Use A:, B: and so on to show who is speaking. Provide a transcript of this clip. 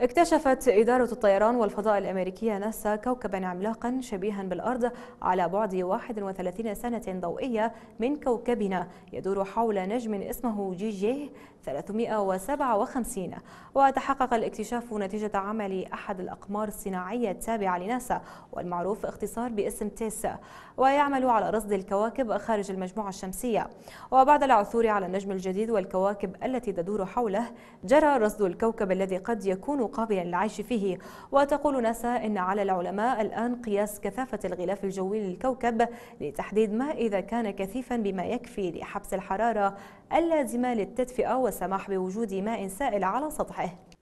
A: اكتشفت إدارة الطيران والفضاء الأمريكية ناسا كوكبا عملاقا شبيها بالأرض على بعد 31 سنة ضوئية من كوكبنا يدور حول نجم اسمه جي جي 357 وتحقق الاكتشاف نتيجة عمل أحد الأقمار الصناعية التابعة لناسا والمعروف اختصار باسم تيسا ويعمل على رصد الكواكب خارج المجموعة الشمسية وبعد العثور على النجم الجديد والكواكب التي تدور حوله جرى رصد الكوكب الذي قد يكون قابلا للعيش فيه وتقول ناسا إن على العلماء الآن قياس كثافة الغلاف الجوي للكوكب لتحديد ما إذا كان كثيفا بما يكفي لحبس الحرارة اللازمة للتدفئة والسماح بوجود ماء سائل على سطحه